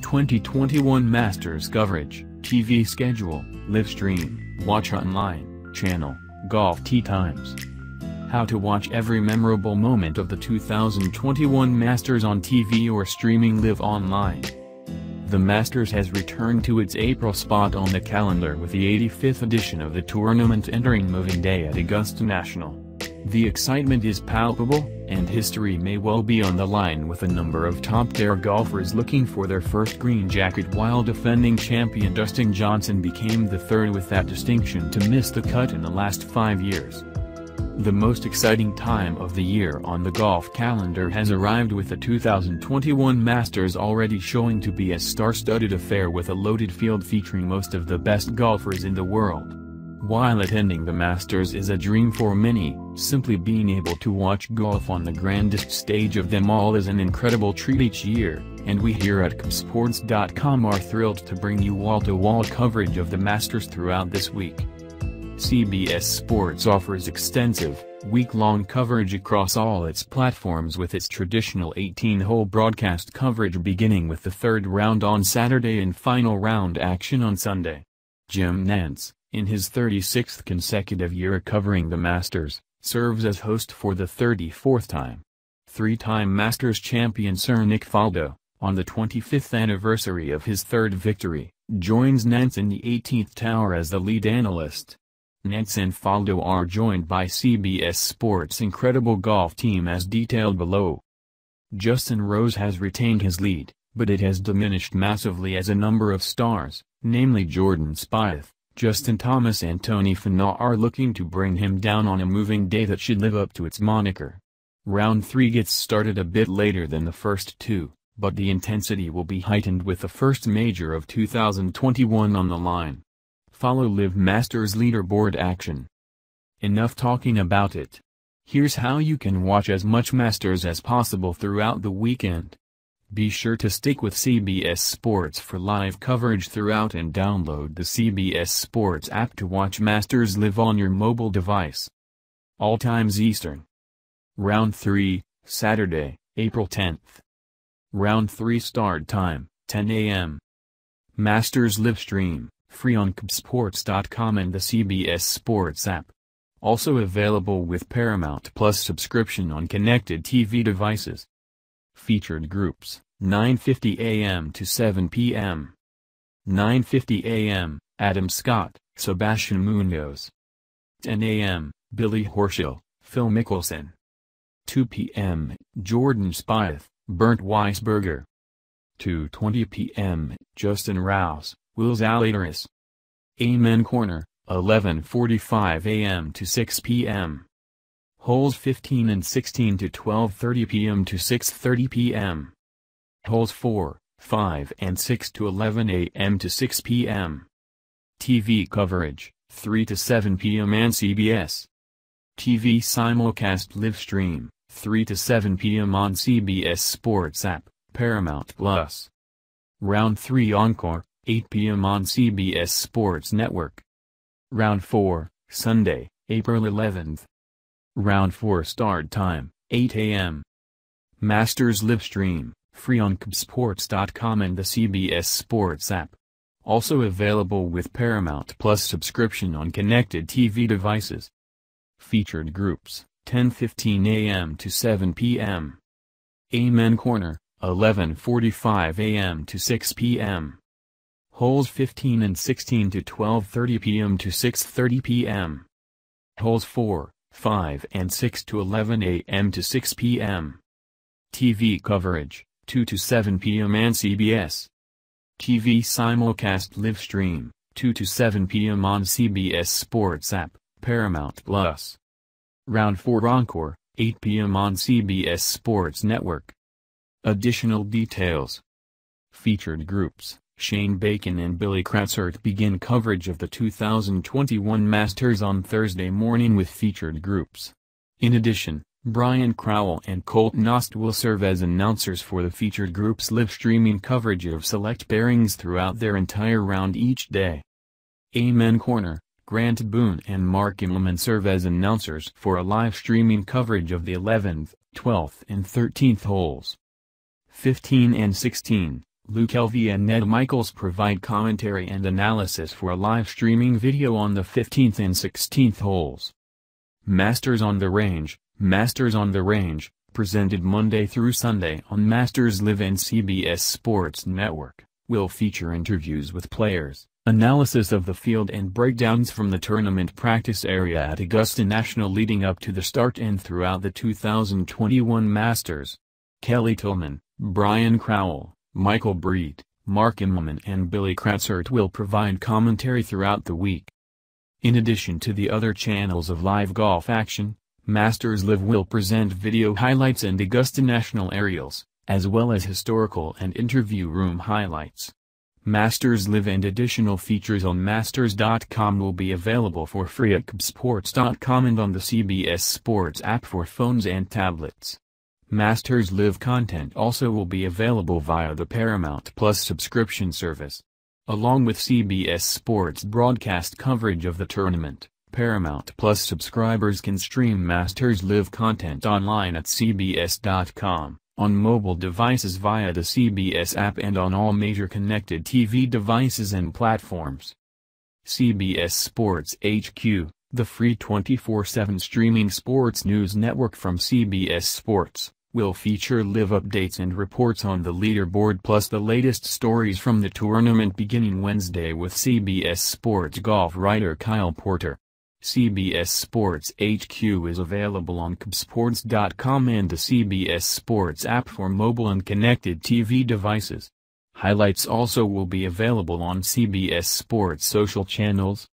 2021 Masters coverage, TV schedule, live stream, watch online, channel, golf tee times. How to watch every memorable moment of the 2021 Masters on TV or streaming live online. The Masters has returned to its April spot on the calendar with the 85th edition of the tournament entering moving day at Augusta National. The excitement is palpable, and history may well be on the line with a number of top-tier golfers looking for their first green jacket while defending champion Dustin Johnson became the third with that distinction to miss the cut in the last five years. The most exciting time of the year on the golf calendar has arrived with the 2021 Masters already showing to be a star-studded affair with a loaded field featuring most of the best golfers in the world. While attending the Masters is a dream for many, simply being able to watch golf on the grandest stage of them all is an incredible treat each year, and we here at CubSports.com are thrilled to bring you wall-to-wall -wall coverage of the Masters throughout this week. CBS Sports offers extensive, week-long coverage across all its platforms with its traditional 18-hole broadcast coverage beginning with the third round on Saturday and final round action on Sunday. Jim Nance in his 36th consecutive year covering the Masters, serves as host for the 34th time. Three-time Masters champion Sir Nick Faldo, on the 25th anniversary of his third victory, joins Nance in the 18th tower as the lead analyst. Nance and Faldo are joined by CBS Sports' incredible golf team as detailed below. Justin Rose has retained his lead, but it has diminished massively as a number of stars, namely Jordan Spieth, Justin Thomas and Tony Finau are looking to bring him down on a moving day that should live up to its moniker. Round 3 gets started a bit later than the first two, but the intensity will be heightened with the first major of 2021 on the line. Follow Live Masters leaderboard action. Enough talking about it. Here's how you can watch as much Masters as possible throughout the weekend. Be sure to stick with CBS Sports for live coverage throughout and download the CBS Sports app to watch Masters live on your mobile device. All times Eastern. Round 3, Saturday, April 10th. Round 3 start time, 10 a.m. Masters live stream, free on CBSports.com and the CBS Sports app. Also available with Paramount Plus subscription on connected TV devices. Featured groups, 9.50 a.m. to 7 p.m. 9.50 a.m., Adam Scott, Sebastian Munoz. 10 a.m., Billy Horschel, Phil Mickelson. 2 p.m., Jordan Spieth, Bernd Weisberger. 2.20 p.m., Justin Rouse, Will Zalatoris. Amen Corner, 11.45 a.m. to 6 p.m. Holes 15 and 16 to 12.30 p.m. to 6.30 p.m. Holes 4, 5 and 6 to 11 a.m. to 6 p.m. TV coverage, 3 to 7 p.m. on CBS. TV simulcast live stream, 3 to 7 p.m. on CBS Sports app, Paramount Plus. Round 3 Encore, 8 p.m. on CBS Sports Network. Round 4, Sunday, April 11th, Round 4 start time, 8 a.m. Masters live stream, free on CBSports.com and the CBS Sports app. Also available with Paramount Plus subscription on connected TV devices. Featured groups, 10.15 a.m. to 7 p.m. Amen Corner, 11.45 a.m. to 6 p.m. Holes 15 and 16 to 12.30 p.m. to 6.30 p.m. Holes 4, 5 and 6 to 11 a.m. to 6 p.m. TV coverage, 2 to 7 p.m. on CBS. TV simulcast live stream, 2 to 7 p.m. on CBS Sports app, Paramount Plus. Round 4 Encore, 8 p.m. on CBS Sports Network. Additional details. Featured groups Shane Bacon and Billy Kratzert begin coverage of the 2021 Masters on Thursday morning with featured groups. In addition, Brian Crowell and Colt Nost will serve as announcers for the featured group's live streaming coverage of select pairings throughout their entire round each day. Amen Corner, Grant Boone and Mark Immelman serve as announcers for a live streaming coverage of the 11th, 12th and 13th holes. 15 and 16. Luke LV and Ned Michaels provide commentary and analysis for a live streaming video on the 15th and 16th holes. Masters on the Range, Masters on the Range, presented Monday through Sunday on Masters Live and CBS Sports Network, will feature interviews with players, analysis of the field and breakdowns from the tournament practice area at Augusta National leading up to the start and throughout the 2021 Masters. Kelly Tillman, Brian Crowell, Michael Breed, Mark Immelman and Billy Kratzert will provide commentary throughout the week. In addition to the other channels of live golf action, Masters Live will present video highlights and Augusta National aerials, as well as historical and interview room highlights. Masters Live and additional features on Masters.com will be available for free at CBSports.com and on the CBS Sports app for phones and tablets. Masters Live content also will be available via the Paramount Plus subscription service. Along with CBS Sports broadcast coverage of the tournament, Paramount Plus subscribers can stream Masters Live content online at CBS.com, on mobile devices via the CBS app and on all major connected TV devices and platforms. CBS Sports HQ, the free 24-7 streaming sports news network from CBS Sports will feature live updates and reports on the leaderboard plus the latest stories from the tournament beginning Wednesday with CBS Sports golf writer Kyle Porter. CBS Sports HQ is available on cbsports.com and the CBS Sports app for mobile and connected TV devices. Highlights also will be available on CBS Sports social channels,